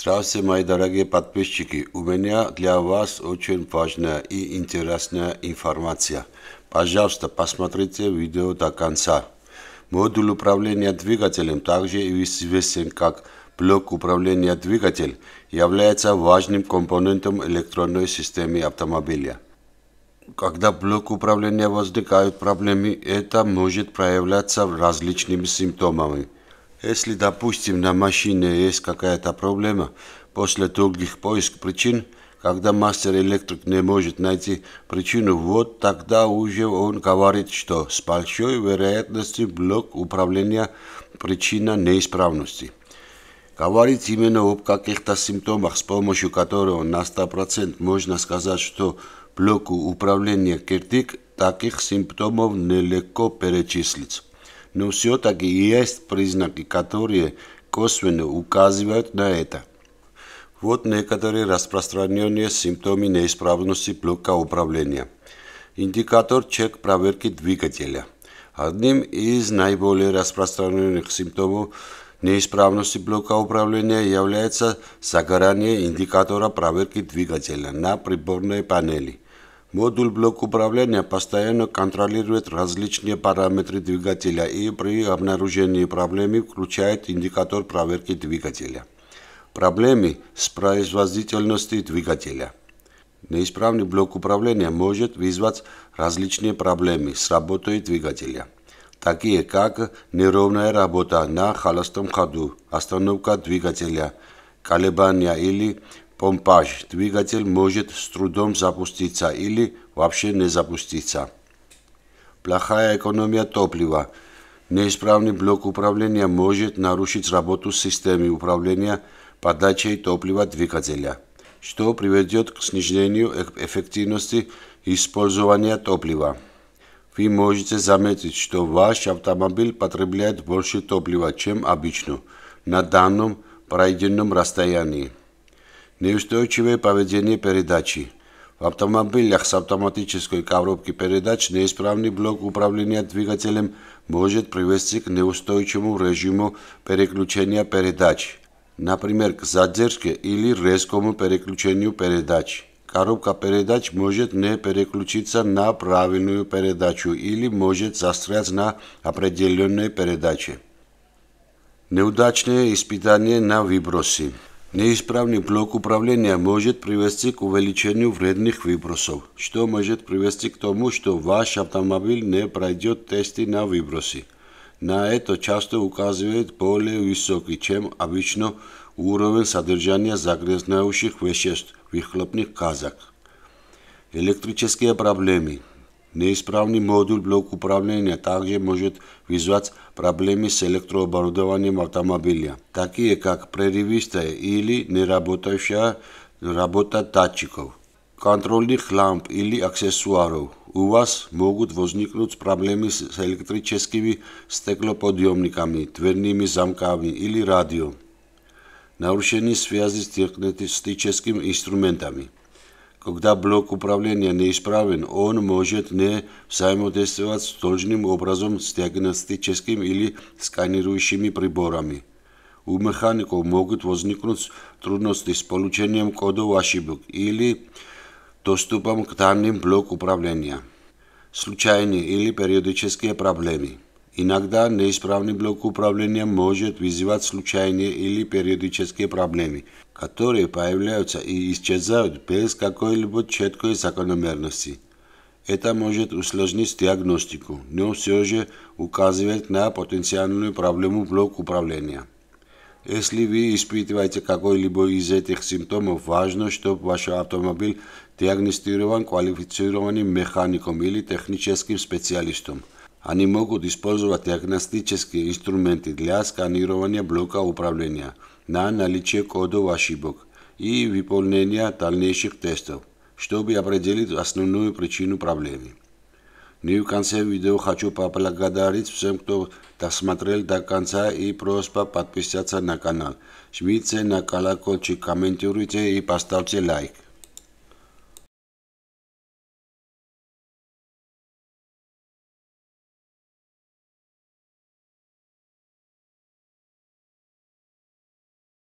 Здравствуйте, мои дорогие подписчики. У меня для вас очень важная и интересная информация. Пожалуйста, посмотрите видео до конца. Модуль управления двигателем, также известен как блок управления двигателем, является важным компонентом электронной системы автомобиля. Когда блок управления возникают проблемы, это может проявляться различными симптомами – если, допустим, на машине есть какая-то проблема, после долгих поисков причин, когда мастер-электрик не может найти причину, вот тогда уже он говорит, что с большой вероятностью блок управления причина неисправности. Говорит именно об каких-то симптомах, с помощью которого на 100% можно сказать, что блоку управления критик таких симптомов нелегко перечислить но все-таки есть признаки, которые косвенно указывают на это. Вот некоторые распространенные симптомы неисправности блока управления. Индикатор чек проверки двигателя. Одним из наиболее распространенных симптомов неисправности блока управления является загорание индикатора проверки двигателя на приборной панели – Модуль блок управления постоянно контролирует различные параметры двигателя и при обнаружении проблемы включает индикатор проверки двигателя. Проблемы с производительностью двигателя. Неисправный блок управления может вызвать различные проблемы с работой двигателя, такие как неровная работа на холостом ходу, остановка двигателя, колебания или помпаж, двигатель может с трудом запуститься или вообще не запуститься. Плохая экономия топлива. Неисправный блок управления может нарушить работу системы управления подачей топлива двигателя, что приведет к снижению эффективности использования топлива. Вы можете заметить, что ваш автомобиль потребляет больше топлива, чем обычно, на данном пройденном расстоянии. неустойчиве поведение передачи. В автомобилях с автоматической коробки передач неисправный блок управления двигателем может привести к неустойчивому режиму переключения передач, например, к задержке или резкому переключению передач. Коробка передач может не переключиться на правильную передачу или может застрять на определенной передаче. Неудачное испытание на выбросе. Неисправный блок управления может привести к увеличению вредных выбросов, что может привести к тому, что ваш автомобиль не пройдет тесты на выбросы. На это часто указывает более высокий, чем обычно, уровень содержания загрязняющих веществ в выхлопных газах. Электрические проблемы – Неисправни модул блок управление также может вызвать проблеми с электрооборудованием автомобиля, такие как прерывистая или неработающая работа датчиков, контрольных ламп или аксессуаров. У вас могут возникнуть проблемы с электрическими стеклоподъемниками, дверными замками или радио. Нарушение связи с техническими инструментами – Когда блок управления исправен, он может не взаимодействовать с должным образом с диагностическим или сканирующими приборами. У механиков могут возникнуть трудности с получением кодов ошибок или доступом к данным блок управления, случайные или периодические проблемы. Иногда неисправный блок управления может вызывать случайные или периодические проблемы, которые появляются и исчезают без какой-либо четкой закономерности. Это может усложнить диагностику, но все же указывает на потенциальную проблему блок управления. Если вы испытываете какой-либо из этих симптомов, важно, чтобы ваш автомобиль диагностирован квалифицированным механиком или техническим специалистом – они да используват диагностически инструменти для сканирање блока управления на наличие кодова шибок и выполнение дальнейших тестов, чтобы определить основную причину проблемы. Ну и в конце видео хочу поблагодарить всем, кто досмотрел до конца и просьба подписаться на канал. Жмите на колокольчик, комментируйте и поставьте лайк.